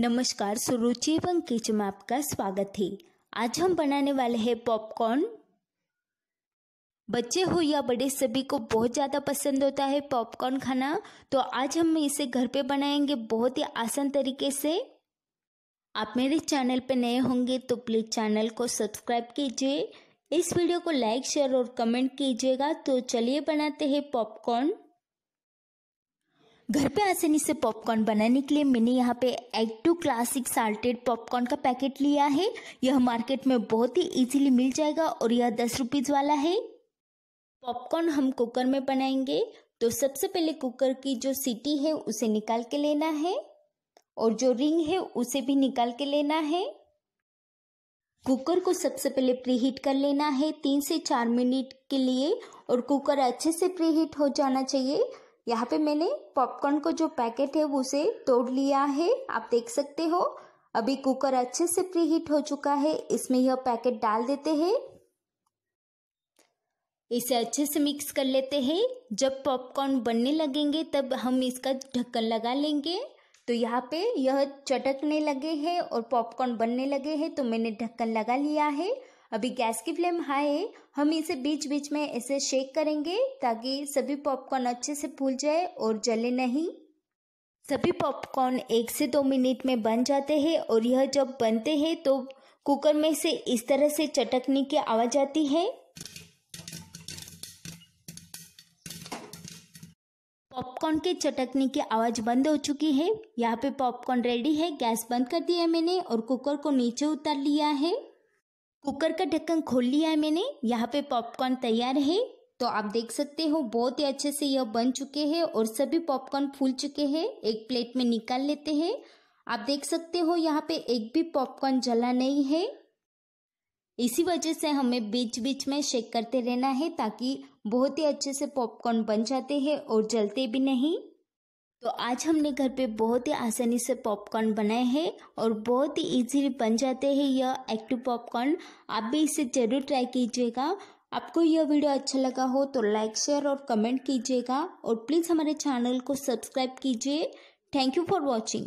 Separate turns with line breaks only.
नमस्कार सुरुचि एवं किच में आपका स्वागत है आज हम बनाने वाले हैं पॉपकॉर्न बच्चे हो या बड़े सभी को बहुत ज़्यादा पसंद होता है पॉपकॉर्न खाना तो आज हम इसे घर पे बनाएंगे बहुत ही आसान तरीके से आप मेरे चैनल पे नए होंगे तो प्लीज़ चैनल को सब्सक्राइब कीजिए इस वीडियो को लाइक शेयर और कमेंट कीजिएगा तो चलिए बनाते हैं पॉपकॉर्न घर पे आसानी से पॉपकॉर्न बनाने के लिए मैंने यहाँ पे Act II classic salted popcorn का पैकेट लिया है यह मार्केट में बहुत ही इजीली मिल जाएगा और यह दस रुपीज़ वाला है पॉपकॉर्न हम कुकर में बनाएंगे तो सबसे पहले कुकर की जो सीटी है उसे निकाल के लेना है और जो रिंग है उसे भी निकाल के लेना है कुकर को सबसे पहले प्रीहीट कर लेना है तीन से चार मिनट के लिए और कुकर अच्छे से प्रीहीट हो जाना चाहिए यहाँ पे मैंने पॉपकॉर्न को जो पैकेट है उसे तोड़ लिया है आप देख सकते हो अभी कुकर अच्छे से प्री हीट हो चुका है इसमें यह पैकेट डाल देते हैं इसे अच्छे से मिक्स कर लेते हैं जब पॉपकॉर्न बनने लगेंगे तब हम इसका ढक्कन लगा लेंगे तो यहाँ पे यह चटकने लगे हैं और पॉपकॉर्न बनने लगे हैं तो मैंने ढक्कन लगा लिया है अभी गैस की फ्लेम हाई है हम इसे बीच बीच में ऐसे शेक करेंगे ताकि सभी पॉपकॉर्न अच्छे से फूल जाए और जले नहीं सभी पॉपकॉर्न एक से दो मिनट में बन जाते हैं और यह जब बनते हैं तो कुकर में से इस तरह से चटकने की आवाज़ आती है पॉपकॉर्न के चटकने की आवाज़ बंद हो चुकी है यहाँ पे पॉपकॉर्न रेडी है गैस बंद कर दिया है मैंने और कुकर को नीचे उतार लिया है कुकर का ढक्कन खोल लिया है मैंने यहाँ पे पॉपकॉर्न तैयार है तो आप देख सकते हो बहुत ही अच्छे से यह बन चुके हैं और सभी पॉपकॉर्न फूल चुके हैं एक प्लेट में निकाल लेते हैं आप देख सकते हो यहाँ पे एक भी पॉपकॉर्न जला नहीं है इसी वजह से हमें बीच बीच में शेक करते रहना है ताकि बहुत ही अच्छे से पॉपकॉर्न बन जाते हैं और जलते भी नहीं तो आज हमने घर पे बहुत ही आसानी से पॉपकॉर्न बनाए हैं और बहुत ही इजीली बन जाते हैं यह एक्टिव पॉपकॉर्न आप भी इसे ज़रूर ट्राई कीजिएगा आपको यह वीडियो अच्छा लगा हो तो लाइक शेयर और कमेंट कीजिएगा और प्लीज़ हमारे चैनल को सब्सक्राइब कीजिए थैंक यू फॉर वॉचिंग